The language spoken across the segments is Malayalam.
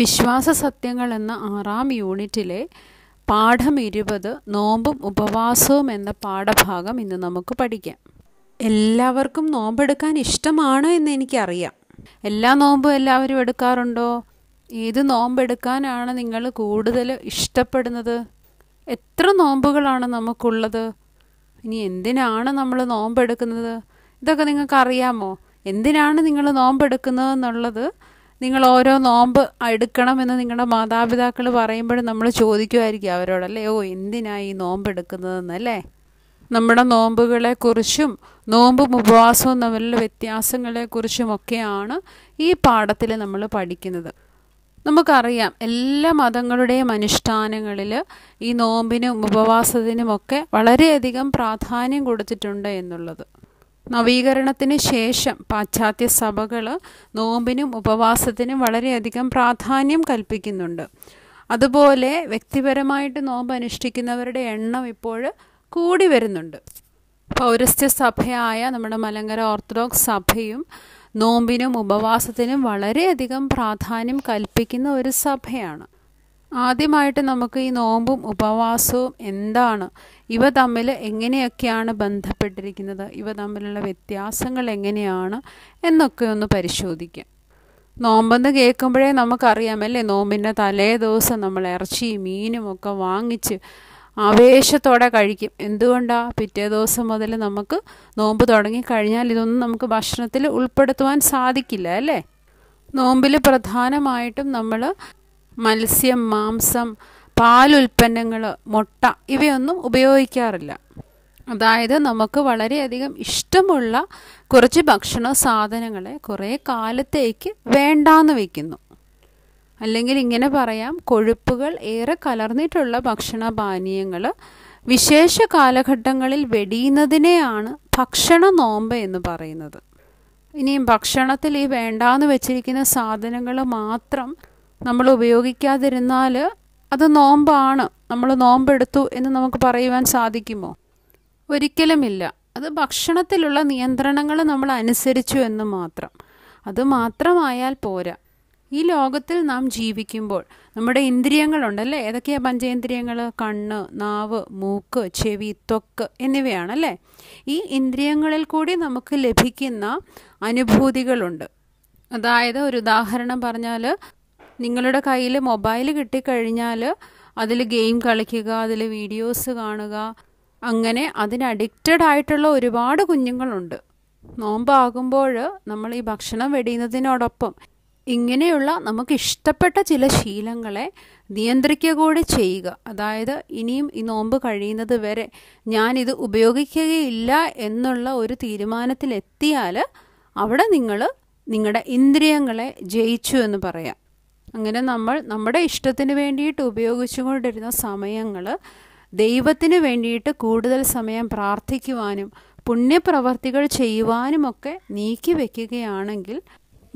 വിശ്വാസ സത്യങ്ങൾ എന്ന ആറാം യൂണിറ്റിലെ പാഠം ഇരുപത് നോമ്പും ഉപവാസവും എന്ന പാഠഭാഗം ഇന്ന് നമുക്ക് പഠിക്കാം എല്ലാവർക്കും നോമ്പെടുക്കാൻ ഇഷ്ടമാണ് എന്ന് എനിക്കറിയാം എല്ലാ നോമ്പും എല്ലാവരും എടുക്കാറുണ്ടോ ഏത് നോമ്പെടുക്കാനാണ് നിങ്ങൾ കൂടുതൽ ഇഷ്ടപ്പെടുന്നത് എത്ര നോമ്പുകളാണ് നമുക്കുള്ളത് ഇനി എന്തിനാണ് നമ്മൾ നോമ്പെടുക്കുന്നത് ഇതൊക്കെ നിങ്ങൾക്കറിയാമോ എന്തിനാണ് നിങ്ങൾ നോമ്പെടുക്കുന്നത് എന്നുള്ളത് നിങ്ങൾ ഓരോ നോമ്പ് എടുക്കണം എന്ന് നിങ്ങളുടെ മാതാപിതാക്കൾ പറയുമ്പോഴും നമ്മൾ ചോദിക്കുമായിരിക്കും അവരോടല്ലേ ഓ എന്തിനാണ് ഈ നോമ്പ് എടുക്കുന്നതെന്നല്ലേ നമ്മുടെ നോമ്പുകളെക്കുറിച്ചും നോമ്പും ഉപവാസവും തമ്മിലുള്ള വ്യത്യാസങ്ങളെക്കുറിച്ചുമൊക്കെയാണ് ഈ പാഠത്തിൽ നമ്മൾ പഠിക്കുന്നത് നമുക്കറിയാം എല്ലാ മതങ്ങളുടെയും അനുഷ്ഠാനങ്ങളിൽ ഈ നോമ്പിനും ഉപവാസത്തിനുമൊക്കെ വളരെയധികം പ്രാധാന്യം കൊടുത്തിട്ടുണ്ട് എന്നുള്ളത് നവീകരണത്തിന് ശേഷം പാശ്ചാത്യ സഭകൾ നോമ്പിനും ഉപവാസത്തിനും വളരെയധികം പ്രാധാന്യം കൽപ്പിക്കുന്നുണ്ട് അതുപോലെ വ്യക്തിപരമായിട്ട് നോമ്പ് അനുഷ്ഠിക്കുന്നവരുടെ എണ്ണം ഇപ്പോൾ കൂടി വരുന്നുണ്ട് പൗരസ്ത്യ സഭയായ നമ്മുടെ മലങ്കര ഓർത്തഡോക്സ് സഭയും നോമ്പിനും ഉപവാസത്തിനും വളരെയധികം പ്രാധാന്യം കൽപ്പിക്കുന്ന ഒരു സഭയാണ് ആദ്യമായിട്ട് നമുക്ക് ഈ നോമ്പും ഉപവാസവും എന്താണ് ഇവ തമ്മിൽ എങ്ങനെയൊക്കെയാണ് ബന്ധപ്പെട്ടിരിക്കുന്നത് ഇവ തമ്മിലുള്ള വ്യത്യാസങ്ങൾ എങ്ങനെയാണ് എന്നൊക്കെ ഒന്ന് പരിശോധിക്കാം നോമ്പെന്ന് കേൾക്കുമ്പോഴേ അല്ലേ നോമ്പിൻ്റെ തലേ ദിവസം നമ്മൾ ഇറച്ചി മീനും ഒക്കെ വാങ്ങിച്ച് ആവേശത്തോടെ കഴിക്കും എന്തുകൊണ്ടാ പിറ്റേ ദിവസം മുതൽ നമുക്ക് നോമ്പ് തുടങ്ങി കഴിഞ്ഞാൽ ഇതൊന്നും നമുക്ക് ഭക്ഷണത്തിൽ ഉൾപ്പെടുത്തുവാൻ സാധിക്കില്ല അല്ലേ നോമ്പിൽ പ്രധാനമായിട്ടും നമ്മൾ മത്സ്യം മാംസം പാലുൽപ്പന്നങ്ങൾ മുട്ട ഇവയൊന്നും ഉപയോഗിക്കാറില്ല അതായത് നമുക്ക് വളരെയധികം ഇഷ്ടമുള്ള കുറച്ച് ഭക്ഷണ സാധനങ്ങളെ കുറേ കാലത്തേക്ക് വേണ്ടാന്ന് വയ്ക്കുന്നു അല്ലെങ്കിൽ ഇങ്ങനെ പറയാം കൊഴുപ്പുകൾ ഏറെ കലർന്നിട്ടുള്ള ഭക്ഷണ പാനീയങ്ങൾ വിശേഷ കാലഘട്ടങ്ങളിൽ വെടിയുന്നതിനെയാണ് ഭക്ഷണ നോമ്പ് എന്ന് പറയുന്നത് ഇനിയും ഭക്ഷണത്തിൽ ഈ വേണ്ടാന്ന് വെച്ചിരിക്കുന്ന സാധനങ്ങൾ മാത്രം നമ്മൾ ഉപയോഗിക്കാതിരുന്നാൽ അത് നോമ്പാണ് നമ്മൾ നോമ്പെടുത്തു എന്ന് നമുക്ക് പറയുവാൻ സാധിക്കുമോ ഒരിക്കലുമില്ല അത് ഭക്ഷണത്തിലുള്ള നിയന്ത്രണങ്ങൾ നമ്മൾ അനുസരിച്ചു എന്ന് മാത്രം അത് മാത്രമായാൽ പോരാ ഈ ലോകത്തിൽ നാം ജീവിക്കുമ്പോൾ നമ്മുടെ ഇന്ദ്രിയങ്ങളുണ്ടല്ലേ ഏതൊക്കെയാണ് പഞ്ചേന്ദ്രിയങ്ങൾ കണ്ണ് നാവ് മൂക്ക് ചെവി ത്വക്ക് എന്നിവയാണല്ലേ ഈ ഇന്ദ്രിയങ്ങളിൽ കൂടി നമുക്ക് ലഭിക്കുന്ന അനുഭൂതികളുണ്ട് അതായത് ഒരു ഉദാഹരണം പറഞ്ഞാൽ നിങ്ങളുടെ കയ്യിൽ മൊബൈൽ കിട്ടിക്കഴിഞ്ഞാൽ അതിൽ ഗെയിം കളിക്കുക അതിൽ വീഡിയോസ് കാണുക അങ്ങനെ അതിന് അഡിക്റ്റഡ് ആയിട്ടുള്ള ഒരുപാട് കുഞ്ഞുങ്ങളുണ്ട് നോമ്പാകുമ്പോൾ നമ്മൾ ഈ ഭക്ഷണം വെടിയുന്നതിനോടൊപ്പം ഇങ്ങനെയുള്ള നമുക്ക് ഇഷ്ടപ്പെട്ട ചില ശീലങ്ങളെ നിയന്ത്രിക്കുക കൂടി ചെയ്യുക അതായത് ഇനിയും ഈ നോമ്പ് കഴിയുന്നത് വരെ ഞാനിത് ഉപയോഗിക്കുകയില്ല എന്നുള്ള ഒരു തീരുമാനത്തിലെത്തിയാൽ അവിടെ നിങ്ങൾ നിങ്ങളുടെ ഇന്ദ്രിയങ്ങളെ ജയിച്ചു എന്ന് പറയാം അങ്ങനെ നമ്മൾ നമ്മുടെ ഇഷ്ടത്തിന് വേണ്ടിയിട്ട് ഉപയോഗിച്ചുകൊണ്ടിരുന്ന സമയങ്ങൾ ദൈവത്തിന് വേണ്ടിയിട്ട് കൂടുതൽ സമയം പ്രാർത്ഥിക്കുവാനും പുണ്യപ്രവർത്തികൾ ചെയ്യുവാനുമൊക്കെ നീക്കി വയ്ക്കുകയാണെങ്കിൽ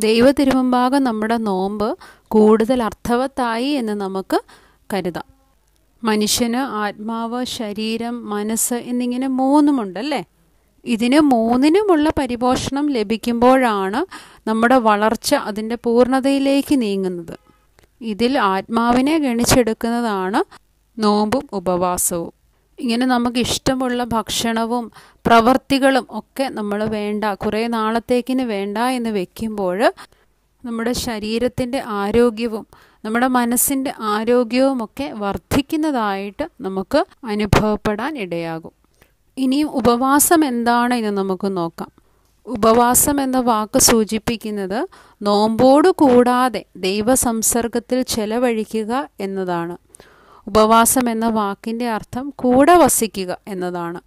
ദൈവ തിരുമുമ്പാകം നമ്മുടെ നോമ്പ് കൂടുതൽ അർത്ഥവത്തായി എന്ന് നമുക്ക് കരുതാം മനുഷ്യന് ആത്മാവ് ശരീരം മനസ്സ് എന്നിങ്ങനെ മൂന്നുമുണ്ടല്ലേ ഇതിന് മൂന്നിനുമുള്ള പരിപോഷണം ലഭിക്കുമ്പോഴാണ് നമ്മുടെ വളർച്ച അതിൻ്റെ പൂർണ്ണതയിലേക്ക് നീങ്ങുന്നത് ഇതിൽ ആത്മാവിനെ ഗണിച്ചെടുക്കുന്നതാണ് നോമ്പും ഉപവാസവും ഇങ്ങനെ നമുക്ക് ഇഷ്ടമുള്ള ഭക്ഷണവും പ്രവർത്തികളും ഒക്കെ നമ്മൾ വേണ്ട കുറേ നാളത്തേക്കിന് വേണ്ട എന്ന് വെക്കുമ്പോൾ നമ്മുടെ ശരീരത്തിൻ്റെ ആരോഗ്യവും നമ്മുടെ മനസ്സിൻ്റെ ആരോഗ്യവുമൊക്കെ വർദ്ധിക്കുന്നതായിട്ട് നമുക്ക് അനുഭവപ്പെടാൻ ഇടയാകും ഇനിയും ഉപവാസം എന്താണ് എന്ന് നമുക്ക് നോക്കാം ഉപവാസം എന്ന വാക്ക് സൂചിപ്പിക്കുന്നത് നോമ്പോട് കൂടാതെ ദൈവസംസർഗത്തിൽ ചെലവഴിക്കുക എന്നതാണ് ഉപവാസം എന്ന വാക്കിൻ്റെ അർത്ഥം കൂടെ വസിക്കുക എന്നതാണ്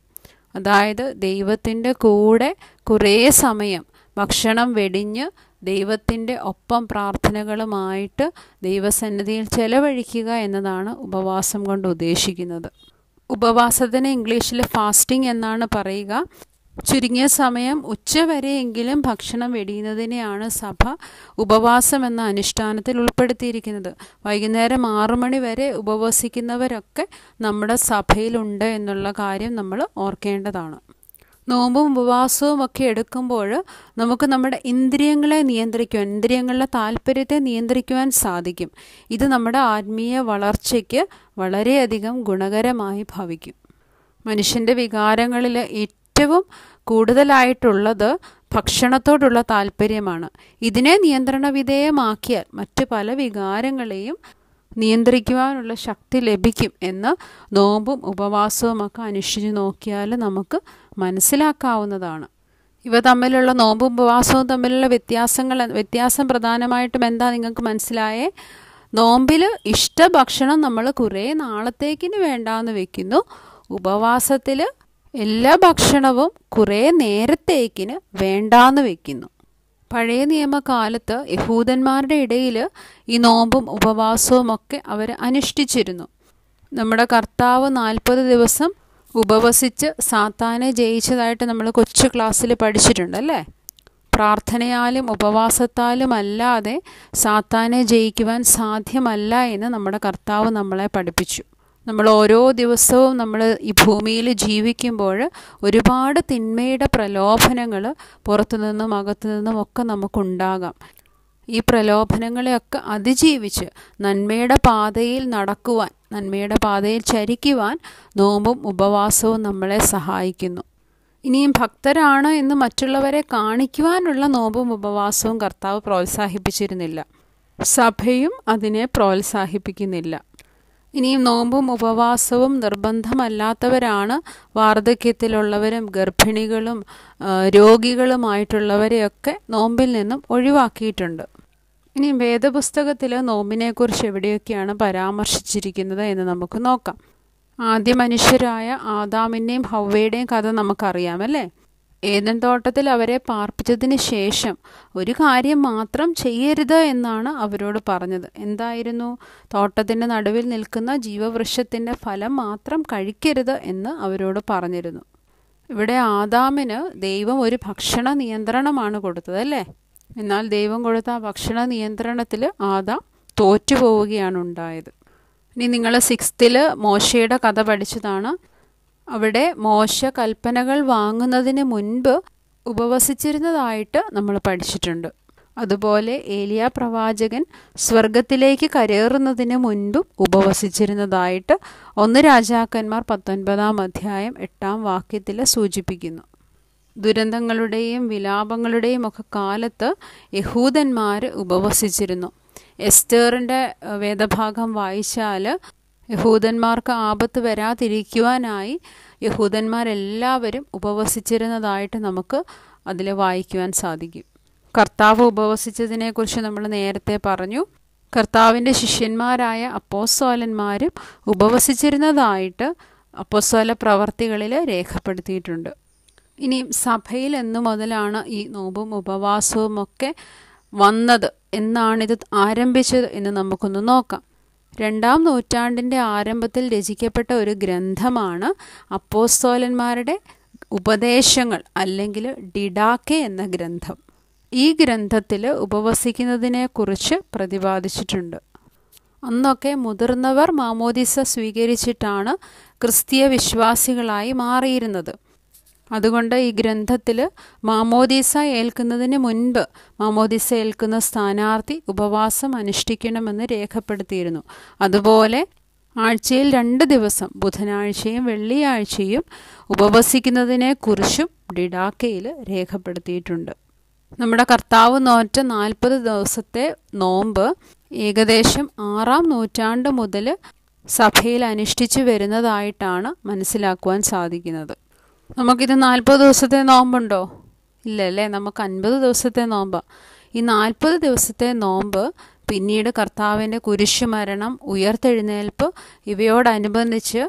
അതായത് ദൈവത്തിൻ്റെ കൂടെ കുറേ സമയം ഭക്ഷണം വെടിഞ്ഞ് ദൈവത്തിൻ്റെ ഒപ്പം പ്രാർത്ഥനകളുമായിട്ട് ദൈവസന്നിധിയിൽ ചെലവഴിക്കുക എന്നതാണ് ഉപവാസം കൊണ്ട് ഉദ്ദേശിക്കുന്നത് ഉപവാസത്തിന് ഇംഗ്ലീഷിൽ ഫാസ്റ്റിംഗ് എന്നാണ് പറയുക ചുരുങ്ങിയ സമയം ഉച്ചവരെയെങ്കിലും ഭക്ഷണം വെടിയുന്നതിനെയാണ് സഭ ഉപവാസം എന്ന അനുഷ്ഠാനത്തിൽ ഉൾപ്പെടുത്തിയിരിക്കുന്നത് വൈകുന്നേരം ആറു മണി വരെ ഉപവസിക്കുന്നവരൊക്കെ നമ്മുടെ സഭയിലുണ്ട് എന്നുള്ള കാര്യം നമ്മൾ ഓർക്കേണ്ടതാണ് നോമ്പും ഉപവാസവും ഒക്കെ എടുക്കുമ്പോൾ നമുക്ക് നമ്മുടെ ഇന്ദ്രിയങ്ങളെ നിയന്ത്രിക്കുവാൻ ഇന്ദ്രിയങ്ങളുടെ താല്പര്യത്തെ നിയന്ത്രിക്കുവാൻ സാധിക്കും ഇത് നമ്മുടെ ആത്മീയ വളർച്ചയ്ക്ക് വളരെയധികം ഗുണകരമായി ഭവിക്കും മനുഷ്യൻ്റെ വികാരങ്ങളിൽ ഏറ്റവും കൂടുതലായിട്ടുള്ളത് ഭക്ഷണത്തോടുള്ള താല്പര്യമാണ് ഇതിനെ നിയന്ത്രണ വിധേയമാക്കിയാൽ മറ്റ് പല വികാരങ്ങളെയും നിയന്ത്രിക്കുവാനുള്ള ശക്തി ലഭിക്കും എന്ന് നോമ്പും ഉപവാസവും ഒക്കെ അനുഷ്ഠിച്ച് നോക്കിയാൽ നമുക്ക് മനസ്സിലാക്കാവുന്നതാണ് ഇവ തമ്മിലുള്ള നോമ്പും ഉപവാസവും തമ്മിലുള്ള വ്യത്യാസങ്ങൾ വ്യത്യാസം പ്രധാനമായിട്ടും എന്താ നിങ്ങൾക്ക് മനസ്സിലായേ നോമ്പിൽ ഇഷ്ട ഭക്ഷണം നമ്മൾ കുറേ നാളത്തേക്കിന് വേണ്ടാന്ന് വെക്കുന്നു ഉപവാസത്തിൽ എല്ലാ ഭക്ഷണവും കുറേ നേരത്തേക്കിന് വേണ്ടാന്ന് വെക്കുന്നു പഴയ നിയമകാലത്ത് യഹൂദന്മാരുടെ ഇടയിൽ ഈ നോമ്പും ഉപവാസവും ഒക്കെ അവർ അനുഷ്ഠിച്ചിരുന്നു നമ്മുടെ കർത്താവ് നാൽപ്പത് ദിവസം ഉപവസിച്ച് സാത്താനെ ജയിച്ചതായിട്ട് നമ്മൾ കൊച്ചു ക്ലാസ്സിൽ പഠിച്ചിട്ടുണ്ട് അല്ലേ പ്രാർത്ഥനയാലും ഉപവാസത്താലും അല്ലാതെ സാത്താനെ ജയിക്കുവാൻ സാധ്യമല്ല എന്ന് നമ്മുടെ കർത്താവ് നമ്മളെ പഠിപ്പിച്ചു നമ്മൾ ഓരോ ദിവസവും നമ്മൾ ഈ ഭൂമിയിൽ ജീവിക്കുമ്പോൾ ഒരുപാട് തിന്മയുടെ പ്രലോഭനങ്ങൾ പുറത്തുനിന്നും അകത്തുനിന്നും ഒക്കെ നമുക്കുണ്ടാകാം ഈ പ്രലോഭനങ്ങളെയൊക്കെ അതിജീവിച്ച് നന്മയുടെ പാതയിൽ നടക്കുവാൻ നന്മയുടെ പാതയിൽ ചരിക്കുവാൻ നോമ്പും ഉപവാസവും നമ്മളെ സഹായിക്കുന്നു ഇനിയും ഭക്തരാണ് എന്ന് മറ്റുള്ളവരെ കാണിക്കുവാനുള്ള നോമ്പും ഉപവാസവും കർത്താവ് പ്രോത്സാഹിപ്പിച്ചിരുന്നില്ല സഭയും അതിനെ പ്രോത്സാഹിപ്പിക്കുന്നില്ല ഇനിയും നോമ്പും ഉപവാസവും നിർബന്ധമല്ലാത്തവരാണ് വാർദ്ധക്യത്തിലുള്ളവരും ഗർഭിണികളും രോഗികളുമായിട്ടുള്ളവരെയൊക്കെ നോമ്പിൽ നിന്നും ഒഴിവാക്കിയിട്ടുണ്ട് ഇനി വേദപുസ്തകത്തിൽ നോമ്പിനെക്കുറിച്ച് എവിടെയൊക്കെയാണ് പരാമർശിച്ചിരിക്കുന്നത് എന്ന് നമുക്ക് നോക്കാം ആദ്യ മനുഷ്യരായ ആദാമിൻ്റെയും ഹൗവയുടെയും കഥ നമുക്കറിയാം അല്ലേ ഏതൻ തോട്ടത്തിൽ അവരെ പാർപ്പിച്ചതിന് ശേഷം ഒരു കാര്യം മാത്രം ചെയ്യരുത് എന്നാണ് അവരോട് പറഞ്ഞത് എന്തായിരുന്നു തോട്ടത്തിൻ്റെ നടുവിൽ നിൽക്കുന്ന ജീവവൃക്ഷത്തിൻ്റെ ഫലം മാത്രം കഴിക്കരുത് എന്ന് അവരോട് പറഞ്ഞിരുന്നു ഇവിടെ ആദാമിന് ദൈവം ഒരു ഭക്ഷണ നിയന്ത്രണമാണ് കൊടുത്തത് അല്ലേ എന്നാൽ ദൈവം കൊടുത്ത ആ ഭക്ഷണ നിയന്ത്രണത്തിൽ ആദാം തോറ്റുപോവുകയാണ് ഉണ്ടായത് ഇനി നിങ്ങൾ സിക്സ്ത്തിൽ മോശയുടെ കഥ പഠിച്ചതാണ് അവിടെ മോശ കൽപ്പനകൾ വാങ്ങുന്നതിന് മുൻപ് ഉപവസിച്ചിരുന്നതായിട്ട് നമ്മൾ പഠിച്ചിട്ടുണ്ട് അതുപോലെ ഏലിയ പ്രവാചകൻ സ്വർഗത്തിലേക്ക് കരേറുന്നതിന് മുൻപും ഉപവസിച്ചിരുന്നതായിട്ട് ഒന്ന് രാജാക്കന്മാർ പത്തൊൻപതാം അധ്യായം എട്ടാം വാക്യത്തിൽ സൂചിപ്പിക്കുന്നു ദുരന്തങ്ങളുടെയും വിലാപങ്ങളുടെയും ഒക്കെ കാലത്ത് യഹൂദന്മാർ ഉപവസിച്ചിരുന്നു എസ്റ്റേറിൻ്റെ വേദഭാഗം വായിച്ചാൽ യഹൂദന്മാർക്ക് ആപത്ത് വരാതിരിക്കുവാനായി യഹൂദന്മാരെല്ലാവരും ഉപവസിച്ചിരുന്നതായിട്ട് നമുക്ക് അതിൽ വായിക്കുവാൻ സാധിക്കും കർത്താവ് ഉപവസിച്ചതിനെക്കുറിച്ച് നമ്മൾ നേരത്തെ പറഞ്ഞു കർത്താവിൻ്റെ ശിഷ്യന്മാരായ അപ്പോസോലന്മാരും ഉപവസിച്ചിരുന്നതായിട്ട് അപ്പോസോല പ്രവർത്തികളിൽ രേഖപ്പെടുത്തിയിട്ടുണ്ട് ഇനി സഭയിൽ എന്നു മുതലാണ് ഈ നോമ്പും ഉപവാസവും ഒക്കെ വന്നത് എന്നാണിത് ആരംഭിച്ചത് എന്ന് നമുക്കൊന്ന് നോക്കാം രണ്ടാം നൂറ്റാണ്ടിൻ്റെ ആരംഭത്തിൽ രചിക്കപ്പെട്ട ഒരു ഗ്രന്ഥമാണ് അപ്പോസ്തോലന്മാരുടെ ഉപദേശങ്ങൾ അല്ലെങ്കിൽ ഡിഡാക്കെ എന്ന ഗ്രന്ഥം ഈ ഗ്രന്ഥത്തിൽ ഉപവസിക്കുന്നതിനെക്കുറിച്ച് പ്രതിപാദിച്ചിട്ടുണ്ട് അന്നൊക്കെ മുതിർന്നവർ മാമോദിസ സ്വീകരിച്ചിട്ടാണ് ക്രിസ്തീയ വിശ്വാസികളായി മാറിയിരുന്നത് അതുകൊണ്ട് ഈ ഗ്രന്ഥത്തിൽ മാമോദീസ ഏൽക്കുന്നതിന് മുൻപ് മാമോദീസ ഏൽക്കുന്ന സ്ഥാനാർത്ഥി ഉപവാസം അനുഷ്ഠിക്കണമെന്ന് രേഖപ്പെടുത്തിയിരുന്നു അതുപോലെ ആഴ്ചയിൽ രണ്ട് ദിവസം ബുധനാഴ്ചയും വെള്ളിയാഴ്ചയും ഉപവസിക്കുന്നതിനെക്കുറിച്ചും ഡിഡാക്കയിൽ രേഖപ്പെടുത്തിയിട്ടുണ്ട് നമ്മുടെ കർത്താവ് നോറ്റ നാൽപ്പത് ദിവസത്തെ നോമ്പ് ഏകദേശം ആറാം നൂറ്റാണ്ട് മുതൽ സഭയിൽ അനുഷ്ഠിച്ചു വരുന്നതായിട്ടാണ് മനസ്സിലാക്കുവാൻ സാധിക്കുന്നത് നമുക്കിത് നാൽപ്പത് ദിവസത്തെ നോമ്പുണ്ടോ ഇല്ലല്ലേ നമുക്ക് അൻപത് ദിവസത്തെ നോമ്പാണ് ഈ നാൽപ്പത് ദിവസത്തെ നോമ്പ് പിന്നീട് കർത്താവിൻ്റെ കുരിശുമരണം ഉയർത്തെഴുന്നേൽപ്പ് ഇവയോടനുബന്ധിച്ച്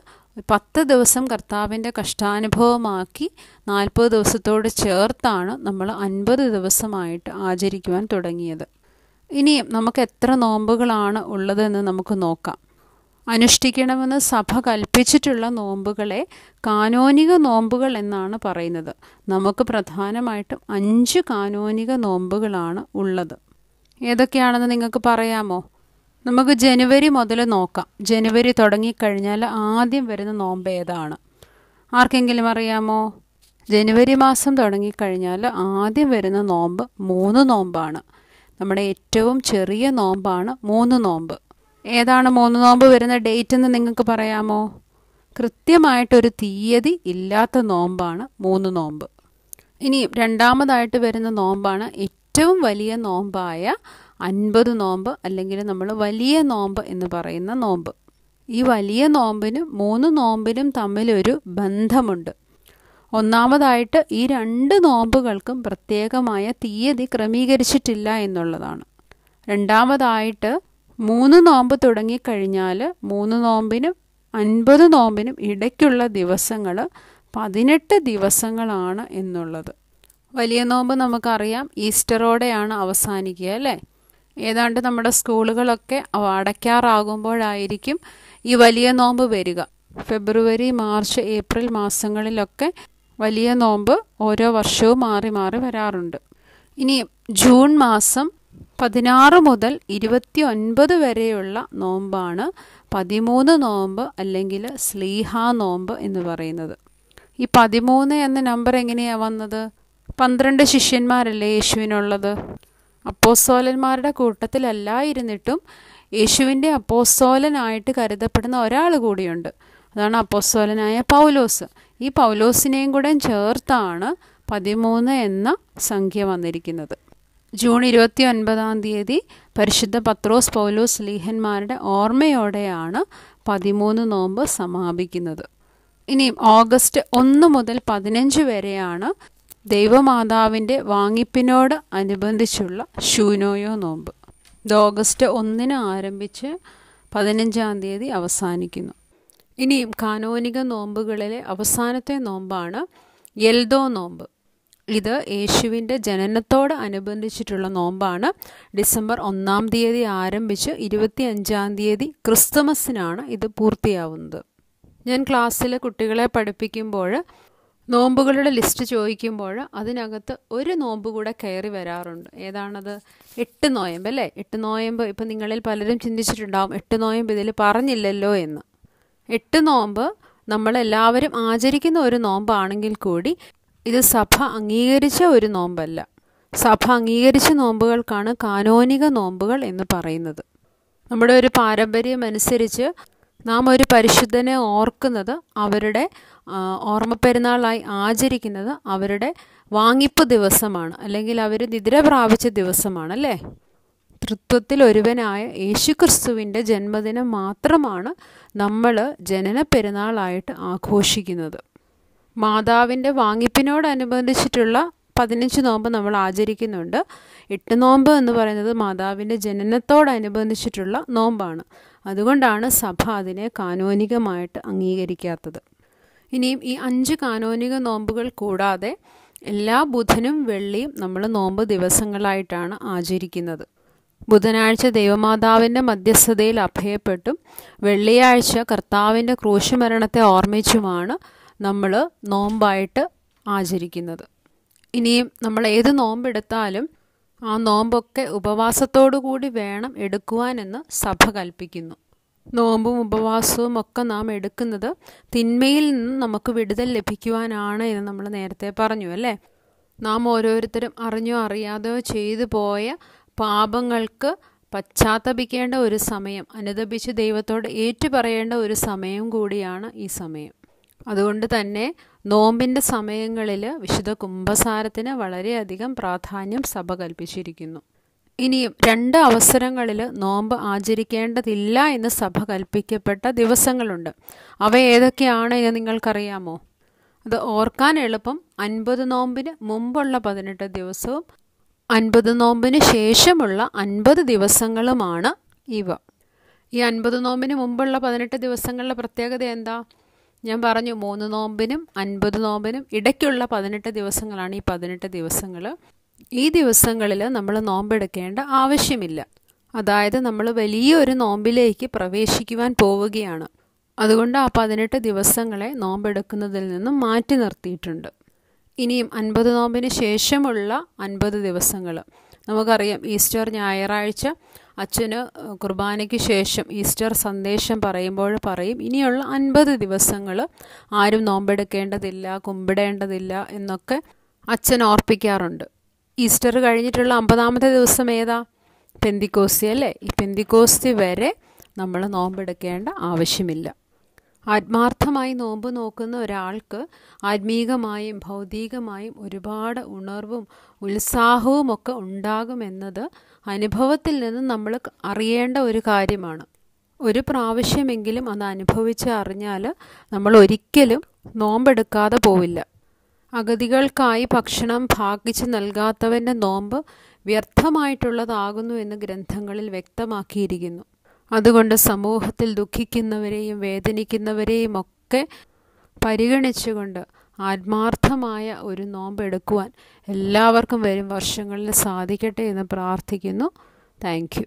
പത്ത് ദിവസം കർത്താവിൻ്റെ കഷ്ടാനുഭവമാക്കി നാൽപ്പത് ദിവസത്തോട് ചേർത്താണ് നമ്മൾ അൻപത് ദിവസമായിട്ട് ആചരിക്കുവാൻ തുടങ്ങിയത് ഇനിയും നമുക്ക് എത്ര നോമ്പുകളാണ് ഉള്ളതെന്ന് നമുക്ക് നോക്കാം അനുഷ്ഠിക്കണമെന്ന് സഭ കൽപ്പിച്ചിട്ടുള്ള നോമ്പുകളെ കാനോനിക നോമ്പുകൾ എന്നാണ് പറയുന്നത് നമുക്ക് പ്രധാനമായിട്ടും അഞ്ച് കാനോനിക നോമ്പുകളാണ് ഉള്ളത് ഏതൊക്കെയാണെന്ന് നിങ്ങൾക്ക് പറയാമോ നമുക്ക് ജനുവരി മുതൽ നോക്കാം ജനുവരി തുടങ്ങിക്കഴിഞ്ഞാൽ ആദ്യം വരുന്ന നോമ്പ് ഏതാണ് ആർക്കെങ്കിലും അറിയാമോ ജനുവരി മാസം തുടങ്ങിക്കഴിഞ്ഞാൽ ആദ്യം വരുന്ന നോമ്പ് മൂന്ന് നോമ്പാണ് നമ്മുടെ ഏറ്റവും ചെറിയ നോമ്പാണ് മൂന്ന് നോമ്പ് ഏതാണ് മൂന്ന് നോമ്പ് വരുന്ന ഡേറ്റ് എന്ന് നിങ്ങൾക്ക് പറയാമോ കൃത്യമായിട്ടൊരു തീയതി ഇല്ലാത്ത നോമ്പാണ് മൂന്ന് നോമ്പ് ഇനി രണ്ടാമതായിട്ട് വരുന്ന നോമ്പാണ് ഏറ്റവും വലിയ നോമ്പായ അൻപത് നോമ്പ് അല്ലെങ്കിൽ നമ്മൾ വലിയ നോമ്പ് എന്ന് പറയുന്ന നോമ്പ് ഈ വലിയ നോമ്പിനും മൂന്ന് നോമ്പിനും തമ്മിലൊരു ബന്ധമുണ്ട് ഒന്നാമതായിട്ട് ഈ രണ്ട് നോമ്പുകൾക്കും പ്രത്യേകമായ തീയതി ക്രമീകരിച്ചിട്ടില്ല എന്നുള്ളതാണ് രണ്ടാമതായിട്ട് മൂന്ന് നോമ്പ് തുടങ്ങിക്കഴിഞ്ഞാൽ മൂന്ന് നോമ്പിനും അൻപത് നോമ്പിനും ഇടയ്ക്കുള്ള ദിവസങ്ങൾ പതിനെട്ട് ദിവസങ്ങളാണ് എന്നുള്ളത് വലിയ നോമ്പ് നമുക്കറിയാം ഈസ്റ്ററോടെയാണ് അവസാനിക്കുക അല്ലേ ഏതാണ്ട് നമ്മുടെ സ്കൂളുകളൊക്കെ അടയ്ക്കാറാകുമ്പോഴായിരിക്കും ഈ വലിയ നോമ്പ് വരിക ഫെബ്രുവരി മാർച്ച് ഏപ്രിൽ മാസങ്ങളിലൊക്കെ വലിയ നോമ്പ് ഓരോ വർഷവും മാറി മാറി വരാറുണ്ട് ഇനി ജൂൺ മാസം പതിനാറ് മുതൽ ഇരുപത്തി ഒൻപത് വരെയുള്ള നോമ്പാണ് പതിമൂന്ന് നോമ്പ് അല്ലെങ്കിൽ സ്ലീഹ നോമ്പ് എന്ന് പറയുന്നത് ഈ പതിമൂന്ന് എന്ന നമ്പർ എങ്ങനെയാണ് വന്നത് പന്ത്രണ്ട് ശിഷ്യന്മാരല്ലേ യേശുവിനുള്ളത് അപ്പോസോലന്മാരുടെ കൂട്ടത്തിലല്ലായിരുന്നിട്ടും യേശുവിൻ്റെ അപ്പോസോലനായിട്ട് കരുതപ്പെടുന്ന ഒരാൾ കൂടിയുണ്ട് അതാണ് അപ്പോസോലനായ പൗലോസ് ഈ പൗലോസിനെയും കൂടെ ചേർത്താണ് പതിമൂന്ന് എന്ന സംഖ്യ വന്നിരിക്കുന്നത് ജൂൺ ഇരുപത്തി ഒൻപതാം തീയതി പരിശുദ്ധ പത്രോസ് പൗലോസ് ലീഹന്മാരുടെ ഓർമ്മയോടെയാണ് പതിമൂന്ന് നോമ്പ് സമാപിക്കുന്നത് ഇനിയും ഓഗസ്റ്റ് ഒന്ന് മുതൽ പതിനഞ്ച് വരെയാണ് ദൈവമാതാവിൻ്റെ വാങ്ങിപ്പിനോട് അനുബന്ധിച്ചുള്ള ഷൂനോയോ നോമ്പ് ഇത് ഓഗസ്റ്റ് ഒന്നിന് ആരംഭിച്ച് പതിനഞ്ചാം തീയതി അവസാനിക്കുന്നു ഇനിയും കാനോനിക നോമ്പുകളിലെ അവസാനത്തെ നോമ്പാണ് എൽദോ നോമ്പ് ഇത് യേശുവിൻ്റെ ജനനത്തോട് അനുബന്ധിച്ചിട്ടുള്ള നോമ്പാണ് ഡിസംബർ ഒന്നാം തീയതി ആരംഭിച്ച് ഇരുപത്തി അഞ്ചാം തീയതി ക്രിസ്തുമസിനാണ് ഇത് പൂർത്തിയാവുന്നത് ഞാൻ ക്ലാസ്സിൽ കുട്ടികളെ പഠിപ്പിക്കുമ്പോൾ നോമ്പുകളുടെ ലിസ്റ്റ് ചോദിക്കുമ്പോൾ അതിനകത്ത് ഒരു നോമ്പ് കൂടെ കയറി വരാറുണ്ട് ഏതാണത് എട്ട് നോയമ്പ് അല്ലേ എട്ട് നോയമ്പ് ഇപ്പം നിങ്ങളിൽ പലരും ചിന്തിച്ചിട്ടുണ്ടാവും എട്ട് നോയമ്പ് ഇതിൽ പറഞ്ഞില്ലല്ലോ എന്ന് എട്ട് നോമ്പ് നമ്മളെല്ലാവരും ആചരിക്കുന്ന ഒരു നോമ്പാണെങ്കിൽ കൂടി ഇത് സഭ അംഗീകരിച്ച ഒരു നോമ്പല്ല സഭ അംഗീകരിച്ച നോമ്പുകൾക്കാണ് കാനോനിക നോമ്പുകൾ എന്ന് പറയുന്നത് നമ്മുടെ ഒരു പാരമ്പര്യം അനുസരിച്ച് നാം ഒരു പരിശുദ്ധനെ ഓർക്കുന്നത് അവരുടെ ഓർമ്മപ്പെരുന്നാളായി ആചരിക്കുന്നത് അവരുടെ വാങ്ങിപ്പ് ദിവസമാണ് അല്ലെങ്കിൽ അവർ നിദ്ര പ്രാപിച്ച ദിവസമാണ് അല്ലേ തൃത്വത്തിൽ ഒരുവനായ യേശുക്രിസ്തുവിൻ്റെ ജന്മദിനം മാത്രമാണ് നമ്മൾ ജനന പെരുന്നാളായിട്ട് ആഘോഷിക്കുന്നത് മാതാവിൻ്റെ വാങ്ങിപ്പിനോടനുബന്ധിച്ചിട്ടുള്ള പതിനഞ്ച് നോമ്പ് നമ്മൾ ആചരിക്കുന്നുണ്ട് എട്ട് നോമ്പ് എന്ന് പറയുന്നത് മാതാവിൻ്റെ ജനനത്തോടനുബന്ധിച്ചിട്ടുള്ള നോമ്പാണ് അതുകൊണ്ടാണ് സഭ അതിനെ കാനോനികമായിട്ട് അംഗീകരിക്കാത്തത് ഇനിയും ഈ അഞ്ച് കാനോനിക നോമ്പുകൾ കൂടാതെ എല്ലാ ബുധനും വെള്ളിയും നമ്മൾ നോമ്പ് ദിവസങ്ങളായിട്ടാണ് ആചരിക്കുന്നത് ബുധനാഴ്ച ദൈവമാതാവിൻ്റെ മധ്യസ്ഥതയിൽ അഭയപ്പെട്ടും വെള്ളിയാഴ്ച കർത്താവിൻ്റെ ക്രൂശുമരണത്തെ ഓർമ്മിച്ചുമാണ് നമ്മൾ നോമ്പായിട്ട് ആചരിക്കുന്നത് ഇനിയും നമ്മൾ ഏത് നോമ്പെടുത്താലും ആ നോമ്പൊക്കെ ഉപവാസത്തോടു കൂടി വേണം എടുക്കുവാനെന്ന് സഭ കൽപ്പിക്കുന്നു നോമ്പും ഉപവാസവും ഒക്കെ നാം എടുക്കുന്നത് തിന്മയിൽ നിന്ന് നമുക്ക് വിടുതൽ ലഭിക്കുവാനാണ് എന്ന് നമ്മൾ നേരത്തെ പറഞ്ഞു അല്ലേ നാം ഓരോരുത്തരും അറിഞ്ഞോ അറിയാതെയോ ചെയ്തു പോയ പാപങ്ങൾക്ക് പശ്ചാത്തപിക്കേണ്ട ഒരു സമയം അനുദപിച്ച് ദൈവത്തോട് ഏറ്റുപറയേണ്ട ഒരു സമയം കൂടിയാണ് ഈ സമയം അതുകൊണ്ട് തന്നെ നോമ്പിൻ്റെ സമയങ്ങളിൽ വിശുദ്ധ കുംഭസാരത്തിന് വളരെയധികം പ്രാധാന്യം സഭ കൽപ്പിച്ചിരിക്കുന്നു ഇനിയും രണ്ട് അവസരങ്ങളിൽ നോമ്പ് ആചരിക്കേണ്ടതില്ല എന്ന് സഭ കൽപ്പിക്കപ്പെട്ട ദിവസങ്ങളുണ്ട് അവ ഏതൊക്കെയാണ് എന്ന് നിങ്ങൾക്കറിയാമോ അത് ഓർക്കാൻ എളുപ്പം അൻപത് നോമ്പിന് മുമ്പുള്ള പതിനെട്ട് ദിവസവും അൻപത് നോമ്പിന് ശേഷമുള്ള അൻപത് ദിവസങ്ങളുമാണ് ഇവ ഈ അൻപത് നോമ്പിന് മുമ്പുള്ള പതിനെട്ട് ദിവസങ്ങളുടെ പ്രത്യേകത എന്താ ഞാൻ പറഞ്ഞു മൂന്ന് നോമ്പിനും അൻപത് നോമ്പിനും ഇടയ്ക്കുള്ള പതിനെട്ട് ദിവസങ്ങളാണ് ഈ പതിനെട്ട് ദിവസങ്ങൾ ഈ ദിവസങ്ങളിൽ നമ്മൾ നോമ്പെടുക്കേണ്ട ആവശ്യമില്ല അതായത് നമ്മൾ വലിയൊരു നോമ്പിലേക്ക് പ്രവേശിക്കുവാൻ പോവുകയാണ് അതുകൊണ്ട് ആ പതിനെട്ട് ദിവസങ്ങളെ നോമ്പെടുക്കുന്നതിൽ നിന്നും മാറ്റി നിർത്തിയിട്ടുണ്ട് ഇനിയും അൻപത് നോമ്പിന് ശേഷമുള്ള അൻപത് ദിവസങ്ങൾ നമുക്കറിയാം ഈസ്റ്റർ ഞായറാഴ്ച അച്ഛന് കുർബാനയ്ക്ക് ശേഷം ഈസ്റ്റർ സന്ദേശം പറയുമ്പോൾ പറയും ഇനിയുള്ള അൻപത് ദിവസങ്ങൾ ആരും നോമ്പെടുക്കേണ്ടതില്ല കുമ്പിടേണ്ടതില്ല എന്നൊക്കെ അച്ഛൻ ഓർപ്പിക്കാറുണ്ട് ഈസ്റ്റർ കഴിഞ്ഞിട്ടുള്ള അമ്പതാമത്തെ ദിവസം ഏതാ പെന്തിക്കോസ്തി അല്ലേ ഈ പെന്തിക്കോസ്തി വരെ നമ്മൾ നോമ്പെടുക്കേണ്ട ആവശ്യമില്ല ആത്മാർത്ഥമായി നോമ്പ് നോക്കുന്ന ഒരാൾക്ക് ആത്മീകമായും ഭൗതികമായും ഒരുപാട് ഉണർവും ഉത്സാഹവും ഒക്കെ ഉണ്ടാകുമെന്നത് അനുഭവത്തിൽ നിന്ന് നമ്മൾ അറിയേണ്ട ഒരു കാര്യമാണ് ഒരു പ്രാവശ്യമെങ്കിലും അത് അനുഭവിച്ച് അറിഞ്ഞാൽ നമ്മൾ ഒരിക്കലും നോമ്പെടുക്കാതെ പോവില്ല അഗതികൾക്കായി ഭക്ഷണം ഭാഗിച്ച് നൽകാത്തവൻ്റെ നോമ്പ് വ്യർത്ഥമായിട്ടുള്ളതാകുന്നു എന്ന് ഗ്രന്ഥങ്ങളിൽ വ്യക്തമാക്കിയിരിക്കുന്നു അതുകൊണ്ട് സമൂഹത്തിൽ ദുഃഖിക്കുന്നവരെയും വേദനിക്കുന്നവരെയും ഒക്കെ പരിഗണിച്ചുകൊണ്ട് ആത്മാർത്ഥമായ ഒരു നോമ്പെടുക്കുവാൻ എല്ലാവർക്കും വരും വർഷങ്ങളിൽ സാധിക്കട്ടെ എന്ന് പ്രാർത്ഥിക്കുന്നു താങ്ക്